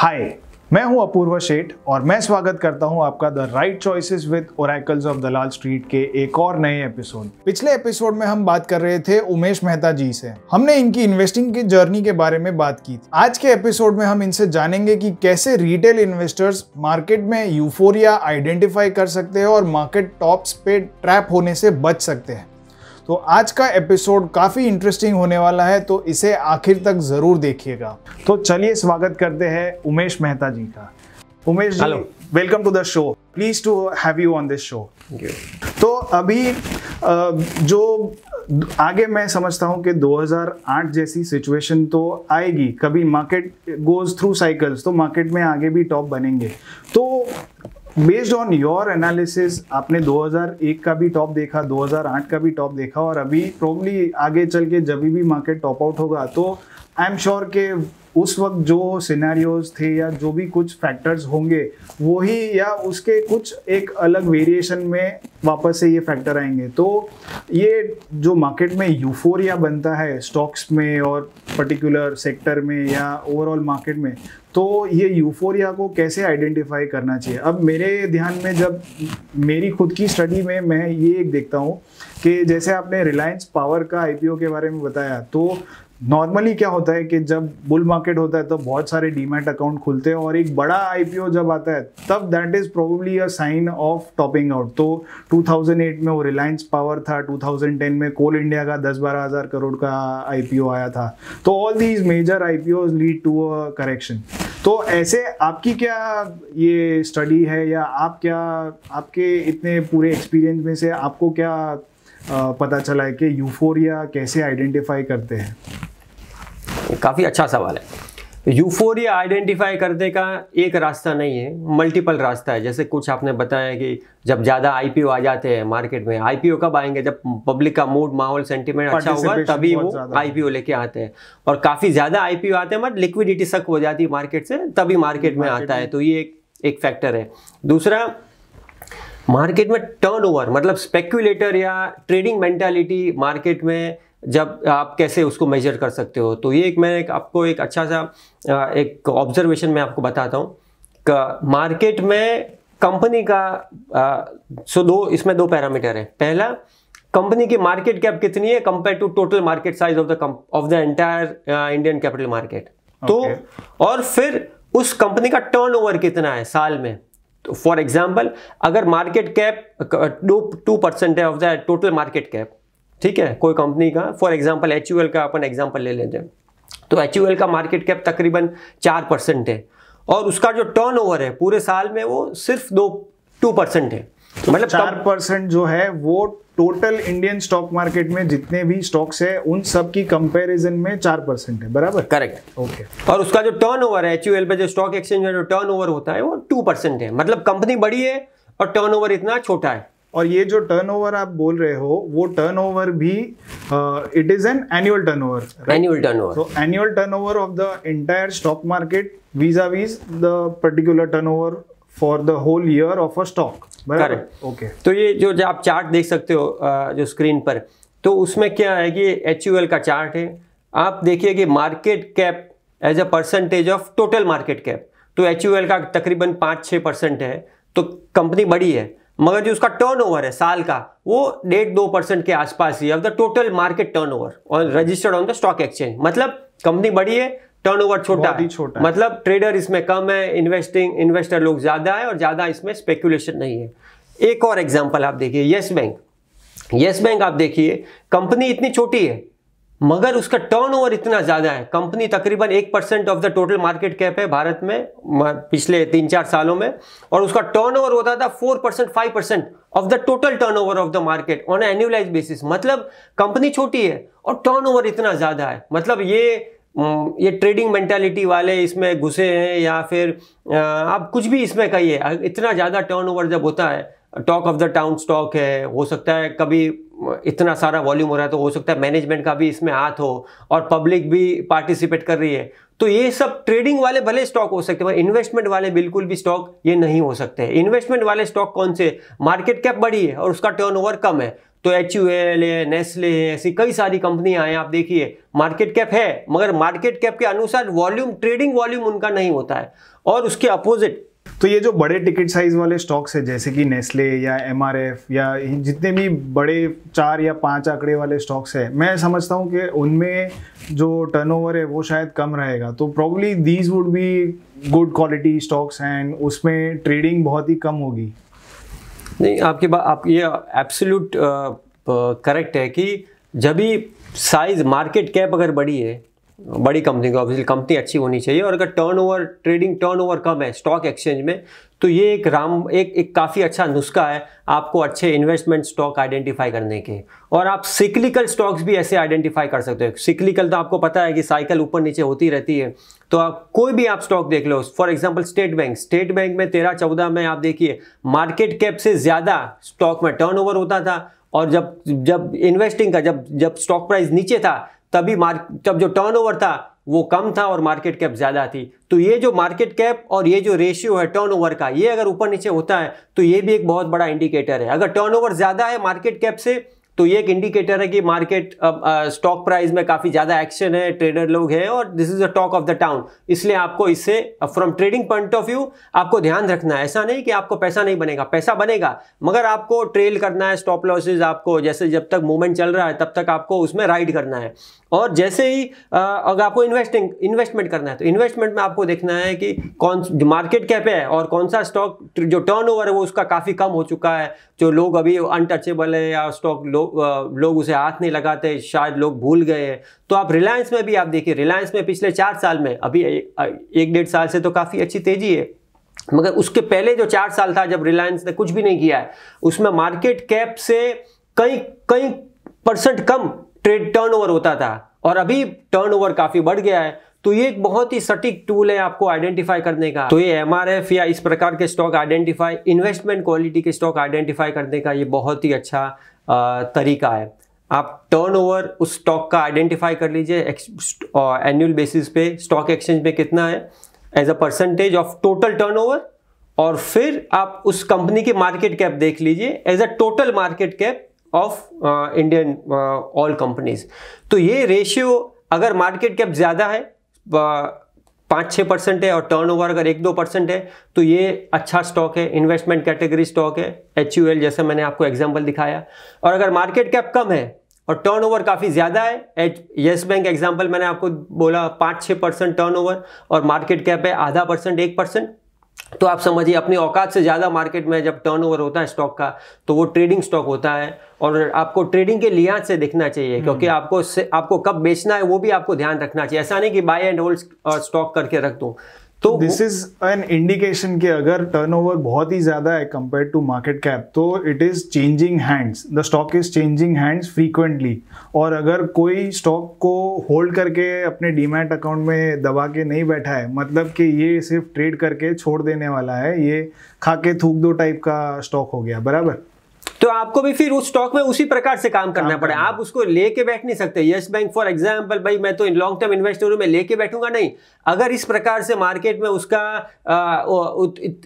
हाय मैं हूं अपूर्व शेठ और मैं स्वागत करता हूं आपका the right choices with oracles of Dalal street के एक और नए एपिसोड पिछले एपिसोड में हम बात कर रहे थे उमेश मेहता जी से हमने इनकी इन्वेस्टिंग की जर्नी के बारे में बात की थी आज के एपिसोड में हम इनसे जानेंगे कि कैसे रिटेल इन्वेस्टर्स मार्केट में यूफोरिया आइडेंटिफाई कर सकते हैं और मार्केट टॉप्स पे ट्रैप होने से बच सकते हैं तो आज का एपिसोड काफ़ी इंटरेस्टिंग होने वाला है तो इसे आखिर तक ज़रूर देखिएगा तो चलिए स्वागत करते हैं उमेश मेहता जी का Umesh ji welcome to the show please to have you on this show तो अभी जो आगे मैं समझता हूँ कि 2008 जैसी सिचुएशन तो आएगी कभी मार्केट गोज थ्रू साइकिल्स तो मार्केट में आगे भी टॉप बनेंगे तो बेस्ड ऑन योर एनालिसिस आपने 2001 का भी टॉप देखा 2008 का भी टॉप देखा और अभी प्रॉब्ली आगे चल के जब भी मार्केट टॉप आउट होगा तो आई एम श्योर के उस वक्त जो सिनेरियोज थे या जो भी कुछ फैक्टर्स होंगे वो ही या उसके कुछ एक अलग वेरिएशन में वापस से ये फैक्टर आएंगे तो ये जो मार्केट में यूफोरिया बनता है स्टॉक्स में और पर्टिकुलर सेक्टर में या ओवरऑल मार्केट में तो ये यूफोरिया को कैसे आइडेंटिफाई करना चाहिए अब मेरे ध्यान में जब मेरी खुद की स्टडी में मैं ये एक देखता हूँ कि जैसे आपने रिलायंस पावर का आईपीओ के बारे में बताया तो नॉर्मली क्या होता है कि जब बुल मार्केट होता है तो बहुत सारे डीमेट अकाउंट खुलते हैं और एक बड़ा आईपीओ जब आता है तब that is probably a sign of topping out तो 2008 में वो रिलायंस पावर था 2010 में कोल इंडिया का 10 बारह हजार करोड़ का आईपीओ आया था तो all these major IPO lead to a correction तो ऐसे आपकी क्या ये स्टडी है या आप क्या आपके इतने पूरे एक्सपीरियंस में से आपको क्या पता चला है कि यूफोरिया कैसे आइडेंटिफाई करते हैं काफ़ी अच्छा सवाल है तो यूफोरिया आइडेंटिफाई करने का एक रास्ता नहीं है मल्टीपल रास्ता है जैसे कुछ आपने बताया कि जब ज़्यादा आईपीओ आ जाते हैं मार्केट में आईपीओ कब आएंगे जब पब्लिक का मूड माहौल सेंटीमेंट अच्छा होगा तभी वो आईपीओ लेके आते हैं और काफ़ी ज़्यादा आईपीओ आते हैं मतलब लिक्विडिटी सक हो जाती है मार्केट से तभी मार्केट में आता है तो ये एक एक फैक्टर है दूसरा मार्केट में टर्न मतलब स्पेक्यूलेटर या ट्रेडिंग मेंटेलिटी मार्केट में जब आप कैसे उसको मेजर कर सकते हो तो ये एक मैं एक आपको एक अच्छा सा एक ऑब्जर्वेशन मैं आपको बताता हूँ मार्केट में कंपनी का आ, सो दो इसमें दो पैरामीटर है पहला कंपनी की मार्केट कैप कितनी है compare to total market size of the of the entire Indian capital market तो और फिर उस कंपनी का टर्नओवर कितना है साल में फॉर तो एग्जाम्पल अगर मार्केट कैप टू परसेंट है of the total market cap ठीक है कोई कंपनी का फॉर एग्जाम्पल एच का अपन एग्जाम्पल ले लेते हैं तो एच का मार्केट कैप तकरीबन चार परसेंट है और उसका जो टर्नओवर है पूरे साल में वो सिर्फ दो टू परसेंट है मतलब चार परसेंट जो है वो टोटल इंडियन स्टॉक मार्केट में जितने भी स्टॉक्स है उन सब की कंपैरिजन में चार परसेंट है बराबर करेक्ट ओके okay. और उसका जो टर्न ओवर है एच पे जो स्टॉक एक्सचेंज में जो ओवर होता है वो टू परसेंट है मतलब कंपनी बड़ी है और ओवर इतना छोटा है और ये जो टर्नओवर आप बोल रहे हो वो टर्नओवर भी it is an annual turnover annual turnover so annual turnover of the entire stock market vis-a-vis the particular turnover for the whole year of a stock correct okay तो ये जो आप चार्ट देख सकते हो uh, जो screen पर तो उसमें क्या है कि एच का चार्ट है आप देखिए कि market cap as a percentage of total market cap तो एच का तकरीबन पाँच छः परसेंट है तो कंपनी बड़ी है मगर जो उसका टर्नओवर है साल का वो डेढ़ दो परसेंट के आसपास ही of the total market turnover और registered on the stock exchange मतलब कंपनी बड़ी है टर्नओवर छोटा है छोटा मतलब ट्रेडर इसमें कम है इन्वेस्टिंग इन्वेस्टर लोग ज्यादा है और ज्यादा इसमें स्पेकुलेशन नहीं है एक और एग्जाम्पल आप देखिए येस बैंक येस बैंक आप देखिए कंपनी इतनी छोटी है मगर उसका टर्नओवर इतना ज़्यादा है कंपनी तकरीबन एक percent of the total market cap है भारत में पिछले तीन चार सालों में और उसका टर्नओवर होता था four percent five percent of the total turnover of the market on annualise basis मतलब कंपनी छोटी है और टर्नओवर इतना ज़्यादा है मतलब ये ये ट्रेडिंग मेंटालिटी वाले इसमें घुसे हैं या फिर आप कुछ भी इसमें कहिए इतना ज़्यादा टर्नओवर जब होता है talk of the town stock है हो सकता है कभी इतना सारा वॉल्यूम हो रहा है तो हो सकता है मैनेजमेंट का भी इसमें हाथ हो और पब्लिक भी पार्टिसिपेट कर रही है तो ये सब ट्रेडिंग वाले भले स्टॉक हो सकते हैं पर इन्वेस्टमेंट वाले बिल्कुल भी स्टॉक ये नहीं हो सकते हैं इन्वेस्टमेंट वाले स्टॉक कौन से मार्केट कैप बड़ी है और उसका टर्नओवर कम है तो एच यू एल है नेस्ले है ऐसी कई सारी कंपनियां हैं आप देखिए मार्केट कैप है मगर मार्केट कैप के अनुसार वॉल्यूम ट्रेडिंग वॉल्यूम उनका नहीं होता है और उसके अपोजिट तो ये जो बड़े टिकट साइज वाले स्टॉक्स है जैसे कि नेस्ले या एम या जितने भी बड़े चार या पाँच आंकड़े वाले स्टॉक्स है मैं समझता हूँ कि उनमें जो टर्नओवर है वो शायद कम रहेगा तो probably these would be good quality stocks and उसमें ट्रेडिंग बहुत ही कम होगी नहीं आपकी बात आप ये एब्सोल्यूट करेक्ट है कि जब भी साइज मार्केट कैप अगर बड़ी है बड़ी कंपनी को ऑब्वियसली कंपनी अच्छी होनी चाहिए और अगर टर्नओवर ट्रेडिंग टर्नओवर कम है स्टॉक एक्सचेंज में तो ये एक राम एक एक काफ़ी अच्छा नुस्खा है आपको अच्छे इन्वेस्टमेंट स्टॉक आइडेंटिफाई करने के और आप सिक्लिकल स्टॉक्स भी ऐसे आइडेंटिफाई कर सकते हो सिक्लिकल तो आपको पता है कि साइकिल ऊपर नीचे होती रहती है तो आप कोई भी आप स्टॉक देख लो for example State Bank State Bank में तेरह चौदह में आप देखिए मार्केट कैप से ज़्यादा स्टॉक में टर्न होता था और जब जब इन्वेस्टिंग का जब जब स्टॉक प्राइस नीचे था तभी तब जो टर्नओवर था वो कम था और मार्केट कैप ज़्यादा थी तो ये जो मार्केट कैप और ये जो रेशियो है टर्नओवर का ये अगर ऊपर नीचे होता है तो ये भी एक बहुत बड़ा इंडिकेटर है अगर टर्नओवर ज़्यादा है मार्केट कैप से तो ये एक इंडिकेटर है कि मार्केट स्टॉक प्राइस में काफ़ी ज़्यादा एक्शन है ट्रेडर लोग हैं और this is the talk of the town इसलिए आपको इससे from trading point of view आपको ध्यान रखना है ऐसा नहीं कि आपको पैसा नहीं बनेगा पैसा बनेगा मगर आपको ट्रेल करना है स्टॉप लॉसेज आपको जैसे जब तक मूवमेंट चल रहा है तब तक आपको उसमें राइड करना है और जैसे ही अगर आपको इन्वेस्टिंग इन्वेस्टमेंट करना है तो इन्वेस्टमेंट में आपको देखना है कि कौन मार्केट कैप है और कौन सा स्टॉक जो टर्नओवर है वो उसका काफ़ी कम हो चुका है जो लोग अभी अनटचेबल है या स्टॉक लोग लोग उसे हाथ नहीं लगाते शायद लोग भूल गए हैं तो आप रिलायंस में भी आप देखिए रिलायंस में पिछले चार साल में अभी एक डेढ़ साल से तो काफ़ी अच्छी तेज़ी है मगर उसके पहले जो चार साल था जब रिलायंस ने कुछ भी नहीं किया है उसमें मार्केट कैप से कई कई परसेंट कम ट्रेड टर्नओवर होता था और अभी टर्नओवर काफी बढ़ गया है तो ये एक बहुत ही सटीक टूल है आपको आइडेंटिफाई करने का तो ये एम या इस प्रकार के स्टॉक आइडेंटिफाई इन्वेस्टमेंट क्वालिटी के स्टॉक आइडेंटिफाई करने का ये बहुत ही अच्छा तरीका है आप टर्नओवर उस स्टॉक का आइडेंटिफाई कर लीजिए एनुअल बेसिस पे स्टॉक एक्सचेंज में कितना है as a percentage of total turnover और फिर आप उस कंपनी की मार्केट कैप देख लीजिए as a total market cap of Indian oil companies तो ये रेशियो अगर मार्केट कैप ज़्यादा है पाँच छः परसेंट है और टर्नओवर अगर एक दो परसेंट है तो ये अच्छा स्टॉक है इन्वेस्टमेंट कैटेगरी स्टॉक है एच यू एल जैसे मैंने आपको एग्जाम्पल दिखाया और अगर मार्केट कैप कम है और टर्नओवर काफ़ी ज़्यादा है एच येस बैंक एग्जाम्पल मैंने आपको बोला पाँच छः परसेंट टर्न और मार्केट कैप है आधा परसेंट एक परसेंट तो आप समझिए अपनी औकात से ज़्यादा मार्केट में जब टर्नओवर होता है स्टॉक का तो वो ट्रेडिंग स्टॉक होता है और आपको ट्रेडिंग के लिहाज से देखना चाहिए हम्म। क्योंकि आपको आपको कब बेचना है वो भी आपको ध्यान रखना चाहिए ऐसा नहीं कि बाय एंड होल्ड स्टॉक करके रख दूँ तो दिस इज एन इंडिकेशन कि अगर टर्नओवर बहुत ही ज्यादा है कंपेयर टू मार्केट कैप तो it is changing hands the stock is changing hands frequently और अगर कोई स्टॉक को होल्ड करके अपने डीमैट अकाउंट में दबा के नहीं बैठा है मतलब कि ये सिर्फ ट्रेड करके छोड़ देने वाला है ये खाके थूक दो टाइप का स्टॉक हो गया बराबर तो आपको भी फिर उस स्टॉक में उसी प्रकार से काम करना पड़े आप उसको लेके बैठ नहीं सकते यस बैंक फॉर एग्जाम्पल भाई मैं तो लॉन्ग टर्म इन्वेस्टर हूँ मैं लेके बैठूंगा नहीं अगर इस प्रकार से मार्केट में उसका आ,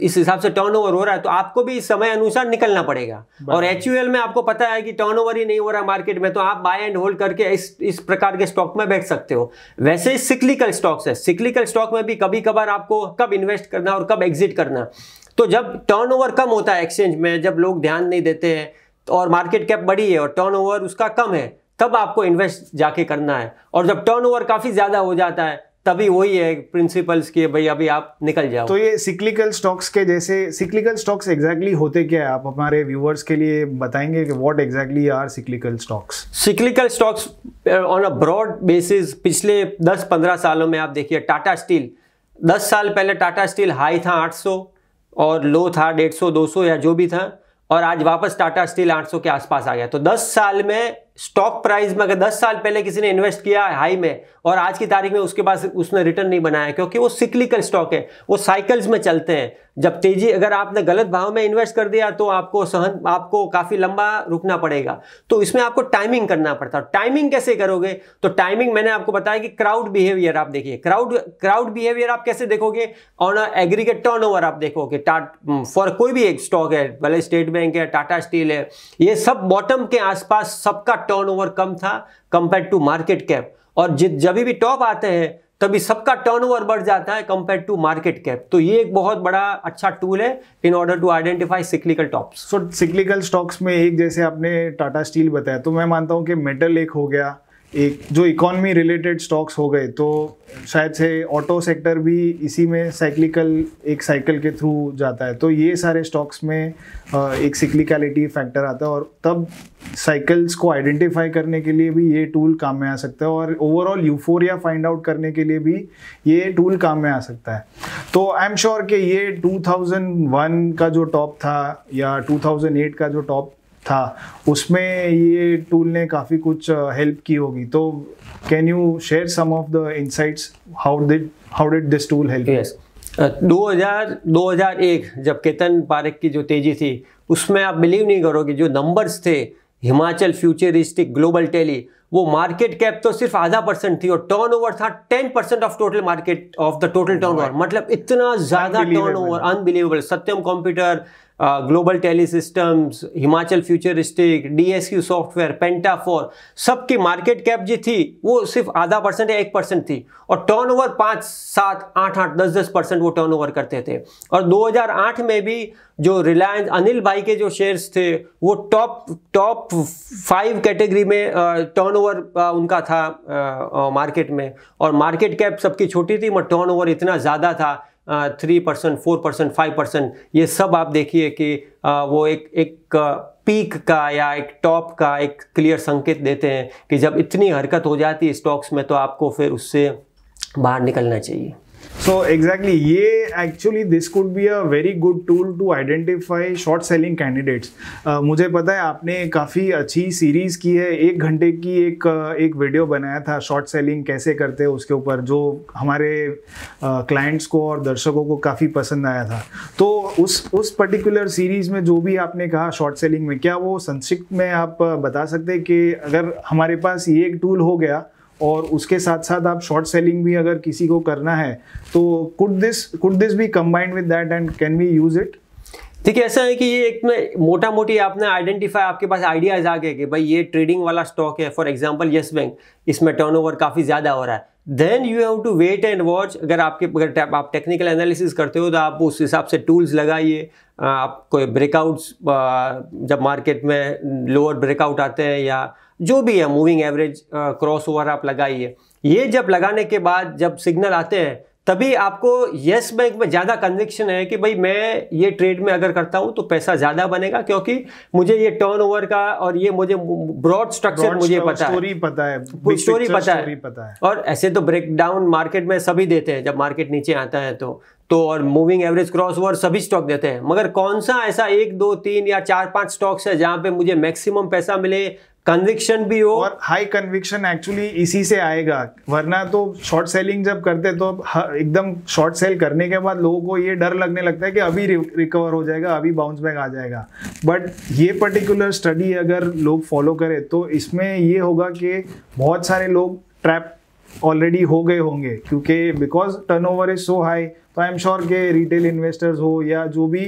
इस हिसाब से टर्न हो रहा है तो आपको भी समय अनुसार निकलना पड़ेगा और एच में आपको पता है कि टर्न ही नहीं हो रहा मार्केट में तो आप बाय एंड होल्ड करके इस इस प्रकार के स्टॉक में बैठ सकते हो वैसे सिक्लिकल स्टॉक्स है सिक्लिकल स्टॉक में भी कभी कभार आपको कब इन्वेस्ट करना और कब एग्जिट करना तो जब टर्नओवर कम होता है एक्सचेंज में जब लोग ध्यान नहीं देते हैं तो और मार्केट कैप बड़ी है और टर्नओवर उसका कम है तब आपको इन्वेस्ट जाके करना है और जब टर्नओवर काफ़ी ज़्यादा हो जाता है तभी वही है प्रिंसिपल्स की भाई अभी आप निकल जाओ तो ये सिक्लिकल स्टॉक्स के जैसे सिक्लिकल स्टॉक्स एग्जैक्टली होते क्या है आप हमारे व्यूअर्स के लिए बताएंगे कि what exactly are cyclical stocks cyclical stocks on a broad basis पिछले 10-15 सालों में आप देखिए टाटा स्टील 10 साल पहले टाटा स्टील हाई था 800 और लो था 150 200 या जो भी था और आज वापस टाटा स्टील 800 के आसपास आ गया तो 10 साल में स्टॉक प्राइस में अगर 10 साल पहले किसी ने इन्वेस्ट किया है हाई में और आज की तारीख में उसके पास उसने रिटर्न नहीं बनाया क्योंकि वो सिक्लिकल स्टॉक है वो साइकिल्स में चलते हैं जब तेजी अगर आपने गलत भाव में इन्वेस्ट कर दिया तो आपको सहन आपको काफ़ी लंबा रुकना पड़ेगा तो इसमें आपको टाइमिंग करना पड़ता है टाइमिंग कैसे करोगे तो टाइमिंग मैंने आपको बताया कि क्राउड बिहेवियर आप देखिए क्राउड क्राउड बिहेवियर आप कैसे देखोगे ऑन एग्रीगेट टर्न आप देखोगे फॉर hmm, कोई भी एक स्टॉक है भले स्टेट बैंक है टाटा स्टील है ये सब बॉटम के आसपास सबका टर्नओवर कम था कंपेयर टू मार्केट कैप और जब भी टॉप आते हैं तभी सबका टर्नओवर बढ़ जाता है कंपेयर टू मार्केट कैप तो ये एक बहुत बड़ा अच्छा टूल है in order to identify cyclical tops so cyclical stocks में एक जैसे आपने टाटा स्टील बताया तो मैं मानता हूँ कि मेटल एक हो गया एक जो इकोनॉमी रिलेटेड स्टॉक्स हो गए तो शायद से ऑटो सेक्टर भी इसी में साइक्लिकल एक साइकिल के थ्रू जाता है तो ये सारे स्टॉक्स में एक सिक्लिकलिटी फैक्टर आता है और तब साइकिल्स को आइडेंटिफाई करने के लिए भी ये टूल काम में आ सकता है और ओवरऑल यूफोरिया फाइंड आउट करने के लिए भी ये टूल काम में आ सकता है तो आई एम श्योर कि ये 2001 का जो टॉप था या 2008 का जो टॉप था उसमें ये टूल ने काफ़ी कुछ हेल्प की होगी तो can you share some of the insights how did how did this tool help yes 2000 2001 जब केतन पारेख की जो तेजी थी उसमें आप बिलीव नहीं करोगे जो नंबर्स थे हिमाचल फ्यूचरिस्टिक ग्लोबल टेली वो मार्केट कैप तो सिर्फ आधा परसेंट थी और टर्नओवर था ten percent of total market of the total turnover मतलब इतना ज्यादा turnover unbelievable Satyam computer global tele systems Himachal futuristic DSQ software Pentafour सबकी मार्केट कैप जी थी वो सिर्फ आधा परसेंट या एक परसेंट थी और टर्नओवर ओवर पाँच सात आठ आठ दस दस परसेंट वो टर्नओवर करते थे और 2008 में भी जो रिलायंस अनिल भाई के जो शेयर्स थे वो टॉप टॉप फाइव कैटेगरी में टर्नओवर uh, uh, उनका था मार्केट uh, में और मार्केट कैप सबकी छोटी थी मगर टर्नओवर इतना ज़्यादा था three percent four percent five percent ये सब आप देखिए कि आ, वो एक एक पीक का या एक टॉप का एक क्लियर संकेत देते हैं कि जब इतनी हरकत हो जाती है स्टॉक्स में तो आपको फिर उससे बाहर निकलना चाहिए सो एग्जैक्टली ये actually this could be a very good tool to identify short selling candidates मुझे पता है आपने काफ़ी अच्छी सीरीज़ की है एक घंटे की एक uh, एक वीडियो बनाया था शॉर्ट सेलिंग कैसे करते हैं उसके ऊपर जो हमारे क्लाइंट्स uh, को और दर्शकों को काफ़ी पसंद आया था तो उस उस पर्टिकुलर सीरीज़ में जो भी आपने कहा शॉर्ट सेलिंग में क्या वो संक्षिप्त में आप uh, बता सकते हैं कि अगर हमारे पास ये एक टूल हो गया और उसके साथ साथ आप शॉर्ट सेलिंग भी अगर किसी को करना है तो could this could this be combined with that and can we use it ठीक है ऐसा है कि ये एक में मोटा मोटी आपने आइडेंटिफाई आपके पास आइडियाज आ गए कि भाई ये ट्रेडिंग वाला स्टॉक है फॉर एग्जांपल यस बैंक इसमें टर्नओवर काफ़ी ज़्यादा हो रहा है then you have to wait and watch अगर आपके अगर आप टेक्निकल एनालिसिस करते हो तो आप उस हिसाब से टूल्स लगाइए आप कोई ब्रेकआउट्स जब मार्केट में लोअर ब्रेकआउट आते हैं या जो भी है मूविंग एवरेज क्रॉस ओवर आप लगाइए ये जब लगाने के बाद जब सिग्नल आते हैं तभी आपको येस बैंक में ज़्यादा कन्विक्शन है कि भाई मैं ये ट्रेड में अगर करता हूँ तो पैसा ज़्यादा बनेगा क्योंकि मुझे ये टर्नओवर का और ये मुझे ब्रॉड स्ट्रक्चर मुझे पता स्टोरी पता है स्टोरी पता है पता है और ऐसे तो ब्रेक डाउन मार्केट में सभी देते हैं जब मार्केट नीचे आता है तो तो और मूविंग एवरेज क्रॉस ओवर सभी स्टॉक देते हैं मगर कौन सा ऐसा एक दो तीन या चार पांच स्टॉक्स है जहां पे मुझे मैक्सिमम पैसा मिले कन्विक्शन भी हो और हाई कन्विक्शन एक्चुअली इसी से आएगा वरना तो शॉर्ट सेलिंग जब करते तो एकदम शॉर्ट सेल करने के बाद लोगों को ये डर लगने लगता है कि अभी रिकवर हो जाएगा अभी बाउंस बैक आ जाएगा बट ये पर्टिकुलर स्टडी अगर लोग फॉलो करें तो इसमें ये होगा कि बहुत सारे लोग ट्रैप ऑलरेडी हो गए होंगे क्योंकि because turn over is so high तो आई एम श्योर के रिटेल इन्वेस्टर्स हो या जो भी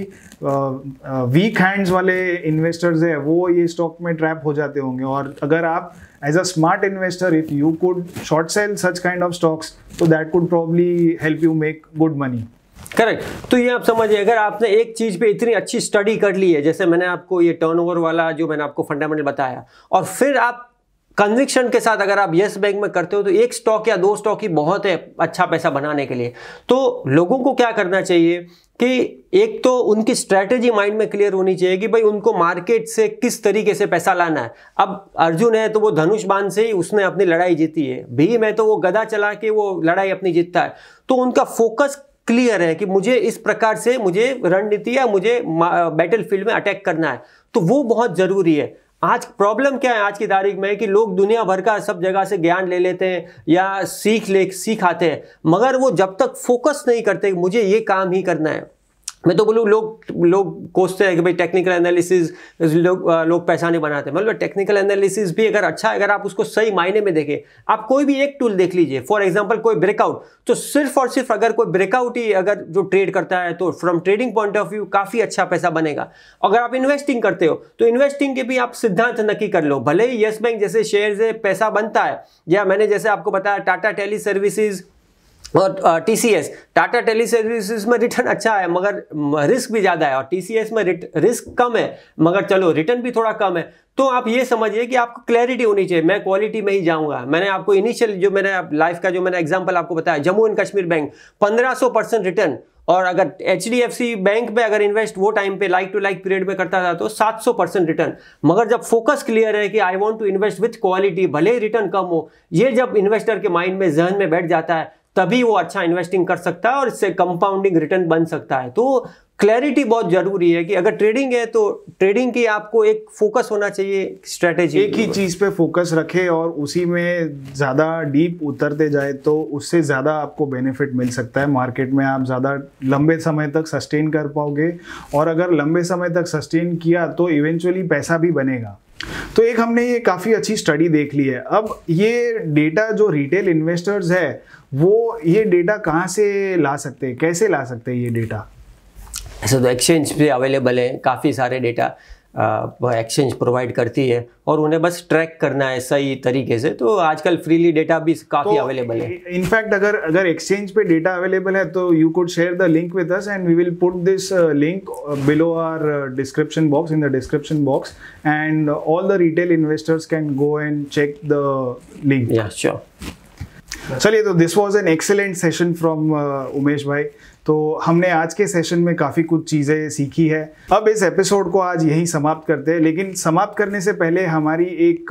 वीक हैंड्स वाले इन्वेस्टर्स है वो ये स्टॉक में ट्रैप हो जाते होंगे और अगर आप as a smart investor if you could short sell such kind of stocks तो that could probably help you make good money correct तो ये आप समझिए अगर आपने एक चीज़ पे इतनी अच्छी स्टडी कर ली है जैसे मैंने आपको ये टर्नओवर वाला जो मैंने आपको फंडामेंटल बताया और फिर आप कन्विक्शन के साथ अगर आप यस बैंक में करते हो तो एक स्टॉक या दो स्टॉक ही बहुत है अच्छा पैसा बनाने के लिए तो लोगों को क्या करना चाहिए कि एक तो उनकी स्ट्रैटेजी माइंड में क्लियर होनी चाहिए कि भाई उनको मार्केट से किस तरीके से पैसा लाना है अब अर्जुन है तो वो धनुष बांध से ही उसने अपनी लड़ाई जीती है भीम है तो वो गदा चला के वो लड़ाई अपनी जीतता है तो उनका फोकस क्लियर है कि मुझे इस प्रकार से मुझे रणनीति या मुझे बैटल फील्ड में अटैक करना है तो वो बहुत ज़रूरी है आज प्रॉब्लम क्या है आज की तारीख में कि लोग दुनिया भर का सब जगह से ज्ञान ले लेते हैं या सीख ले सीख आते हैं मगर वो जब तक फोकस नहीं करते मुझे ये काम ही करना है मैं तो बोलूँ लोग लोग कोसते हैं कि भाई टेक्निकल एनालिसिस लोग लोग पैसा नहीं बनाते मतलब टेक्निकल एनालिसिस भी अगर अच्छा है अगर आप उसको सही मायने में देखें आप कोई भी एक टूल देख लीजिए फॉर एग्जांपल कोई ब्रेकआउट तो सिर्फ और सिर्फ अगर कोई ब्रेकआउट ही अगर जो ट्रेड करता है तो from trading point of view काफ़ी अच्छा पैसा बनेगा अगर आप इन्वेस्टिंग करते हो तो इन्वेस्टिंग के भी आप सिद्धांत नक्की कर लो भले ही येस बैंक जैसे शेयर से पैसा बनता है या मैंने जैसे आपको बताया टाटा टेली सर्विसेज़ और T C S Tata tele service में रिटर्न अच्छा है मगर रिस्क भी ज़्यादा है और टी सी एस में रिस्क कम है मगर चलो रिटर्न भी थोड़ा कम है तो आप ये समझिए कि आपको क्लैरिटी होनी चाहिए मैं क्वालिटी में ही जाऊंगा मैंने आपको इनिशियल जो मैंने लाइफ का जो मैंने एग्जाम्पल आपको बताया जम्मू एंड कश्मीर बैंक पंद्रह परसेंट रिटर्न और अगर एच बैंक में अगर इन्वेस्ट वो टाइम पे लाइक टू लाइक पीरियड में करता था तो 700 परसेंट रिटर्न मगर जब फोकस क्लियर है कि I want to invest with quality भले ही रिटर्न कम हो ये जब इन्वेस्टर के माइंड में जहन में बैठ जाता है तभी वो अच्छा इन्वेस्टिंग कर सकता है और इससे कंपाउंडिंग रिटर्न बन सकता है तो क्लैरिटी बहुत जरूरी है कि अगर ट्रेडिंग है तो ट्रेडिंग की आपको एक फोकस होना चाहिए स्ट्रेटेजी एक ही चीज़ पे फोकस रखे और उसी में ज़्यादा डीप उतरते जाए तो उससे ज़्यादा आपको बेनिफिट मिल सकता है मार्केट में आप ज़्यादा लंबे समय तक सस्टेन कर पाओगे और अगर लंबे समय तक सस्टेन किया तो इवेंचुअली पैसा भी बनेगा तो एक हमने ये काफ़ी अच्छी स्टडी देख ली है अब ये डेटा जो रिटेल इन्वेस्टर्स है वो ये डेटा कहाँ से ला सकते हैं कैसे ला सकते हैं ये डेटा ऐसा तो एक्सचेंज पे अवेलेबल है काफ़ी सारे डेटा एक्सचेंज प्रोवाइड करती है और उन्हें बस ट्रैक करना है सही तरीके से तो आजकल फ्रीली डेटा भी काफ़ी अवेलेबल तो, है इनफैक्ट अगर अगर एक्सचेंज पे डेटा अवेलेबल है तो you could share the link with us and we will put this link below our description box in the description box and all the retail investors can go and check the link चलिए तो this was an excellent session from Umesh भाई तो हमने आज के session में काफ़ी कुछ चीज़ें सीखी है अब इस एपिसोड को आज यहीं समाप्त करते हैं लेकिन समाप्त करने से पहले हमारी एक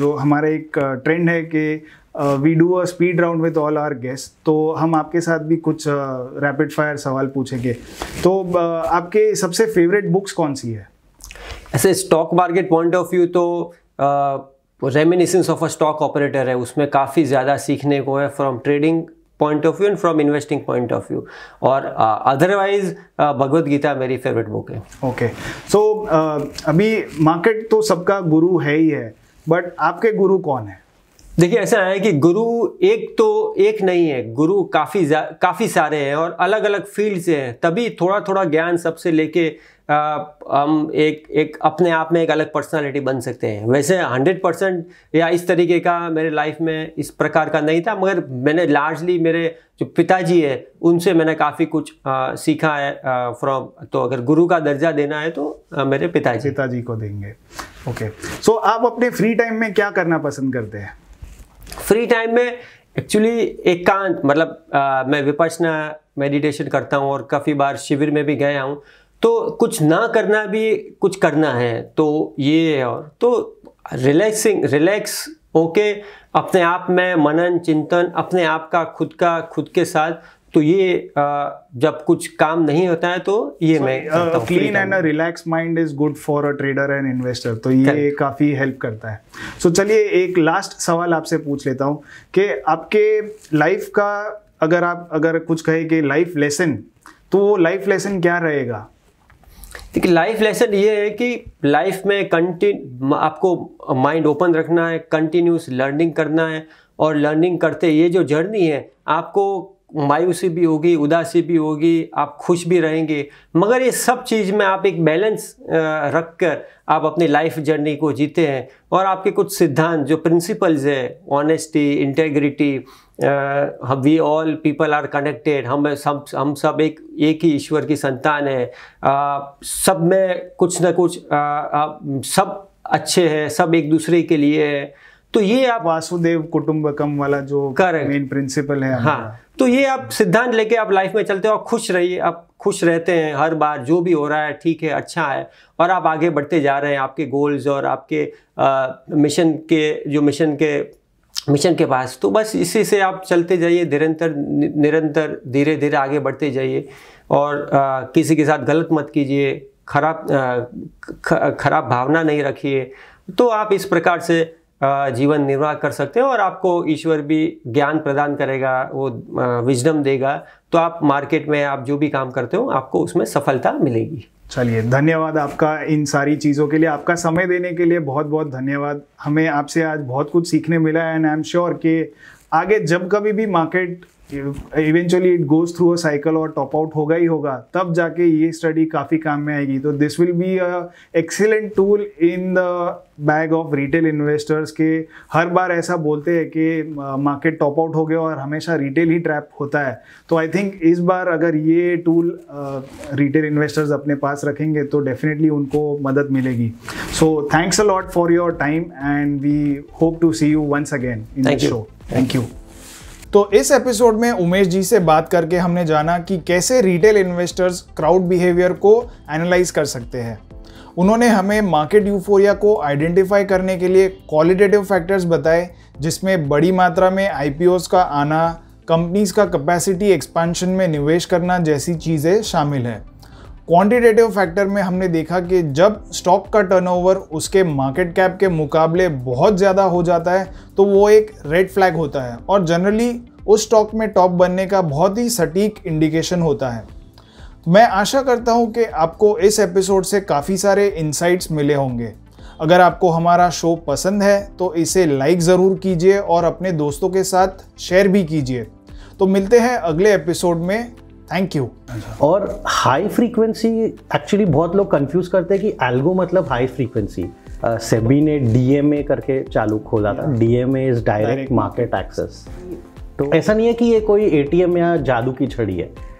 जो हमारा एक ट्रेंड है कि we do a speed round with all our guest तो हम आपके साथ भी कुछ रैपिड फायर सवाल पूछेंगे तो आपके सबसे फेवरेट बुक्स कौन सी है ऐसे stock market point of view तो reminiscence of a stock operator है उसमें काफ़ी ज़्यादा सीखने को है from trading point of view and from investing point of view और अदरवाइज भगवत गीता मेरी फेवरेट बुक है ओके सो uh, अभी मार्केट तो सबका गुरु है ही है बट आपके गुरु कौन है देखिए ऐसा है कि गुरु एक तो एक नहीं है गुरु काफ़ी काफ़ी सारे हैं और अलग अलग फील्ड से हैं तभी थोड़ा थोड़ा ज्ञान सबसे लेके हम एक एक अपने आप में एक अलग पर्सनालिटी बन सकते हैं वैसे 100 परसेंट या इस तरीके का मेरे लाइफ में इस प्रकार का नहीं था मगर मैंने लार्जली मेरे जो पिताजी है उनसे मैंने काफ़ी कुछ आ, सीखा है फ्रॉम तो अगर गुरु का दर्जा देना है तो आ, मेरे पिताजी पिताजी को देंगे ओके सो so, आप अपने फ्री टाइम में क्या करना पसंद करते हैं फ्री टाइम में एक्चुअली एकांत एक मतलब आ, मैं विपसना मेडिटेशन करता हूँ और काफ़ी बार शिविर में भी गया हूँ तो कुछ ना करना भी कुछ करना है तो ये है और तो रिलैक्सिंग रिलैक्स ओके अपने आप में मनन चिंतन अपने आप का खुद का खुद के साथ तो ये जब कुछ काम नहीं होता है तो ये so, मैं clean and relax mind is good for a trader and investor तो ये Correct. काफी हेल्प करता है सो so, चलिए एक लास्ट सवाल आपसे पूछ लेता हूँ कि आपके लाइफ का अगर आप अगर कुछ कहे कि लाइफ लेसन तो वो लाइफ लेसन क्या रहेगा देखिए लाइफ लेसन ये है कि लाइफ में कंटिन्यू आपको माइंड ओपन रखना है कंटिन्यूस लर्निंग करना है और लर्निंग करते ये जो जर्नी है आपको मायूसी भी होगी उदासी भी होगी आप खुश भी रहेंगे मगर ये सब चीज़ में आप एक बैलेंस रख कर आप अपनी लाइफ जर्नी को जीते हैं और आपके कुछ सिद्धांत जो प्रिंसिपल्स है ऑनेस्टी इंटेग्रिटी हम we all people are connected हम सब हम सब एक एक ही ईश्वर की संतान है आ, सब में कुछ ना कुछ आ, आ, सब अच्छे हैं सब एक दूसरे के लिए है तो ये आप वासुदेव कुटुंबकम वाला जो मेन प्रिंसिपल है हाँ तो ये आप सिद्धांत लेके आप लाइफ में चलते हो और खुश रहिए आप खुश रहते हैं हर बार जो भी हो रहा है ठीक है अच्छा है और आप आगे बढ़ते जा रहे हैं आपके गोल्स और आपके आ, मिशन के जो मिशन के मिशन के पास तो बस इसी से आप चलते जाइए निरंतर निरंतर धीरे धीरे आगे बढ़ते जाइए और आ, किसी के साथ गलत मत कीजिए खराब खराब भावना नहीं रखिए तो आप इस प्रकार से जीवन निर्वाह कर सकते हैं और आपको ईश्वर भी ज्ञान प्रदान करेगा वो विजडम देगा तो आप मार्केट में आप जो भी काम करते हो आपको उसमें सफलता मिलेगी चलिए धन्यवाद आपका इन सारी चीज़ों के लिए आपका समय देने के लिए बहुत बहुत धन्यवाद हमें आपसे आज बहुत कुछ सीखने मिला है एंड आई एम श्योर कि आगे जब कभी भी market eventually it goes through a cycle और टॉप आउट होगा ही होगा तब जाके ये स्टडी काफ़ी काम में आएगी तो this will be a excellent tool in the bag of retail investors के हर बार ऐसा बोलते हैं कि मार्केट टॉप आउट हो गया और हमेशा रिटेल ही ट्रैप होता है तो आई थिंक इस बार अगर ये टूल रिटेल इन्वेस्टर्स अपने पास रखेंगे तो डेफिनेटली उनको मदद मिलेगी so thanks a lot for your time and we hope to see you once again in the show thank you तो इस एपिसोड में उमेश जी से बात करके हमने जाना कि कैसे रिटेल इन्वेस्टर्स क्राउड बिहेवियर को एनालाइज कर सकते हैं उन्होंने हमें मार्केट यूफोरिया को आइडेंटिफाई करने के लिए क्वालिटेटिव फैक्टर्स बताए जिसमें बड़ी मात्रा में आई का आना कंपनीज का कैपेसिटी एक्सपेंशन में निवेश करना जैसी चीज़ें शामिल हैं क्वांटिटेटिव फैक्टर में हमने देखा कि जब स्टॉक का टर्नओवर उसके मार्केट कैप के मुकाबले बहुत ज़्यादा हो जाता है तो वो एक रेड फ्लैग होता है और जनरली उस स्टॉक में टॉप बनने का बहुत ही सटीक इंडिकेशन होता है मैं आशा करता हूँ कि आपको इस एपिसोड से काफ़ी सारे इंसाइट्स मिले होंगे अगर आपको हमारा शो पसंद है तो इसे लाइक ज़रूर कीजिए और अपने दोस्तों के साथ शेयर भी कीजिए तो मिलते हैं अगले एपिसोड में थैंक यू अच्छा। और हाई फ्रीक्वेंसी एक्चुअली बहुत लोग कंफ्यूज करते हैं कि एल्गो मतलब हाई फ्रीक्वेंसी सेबी ने डीएमए करके चालू खोला था DMA is direct market access तो ऐसा नहीं है कि ये कोई एटीएम या जादू की छड़ी है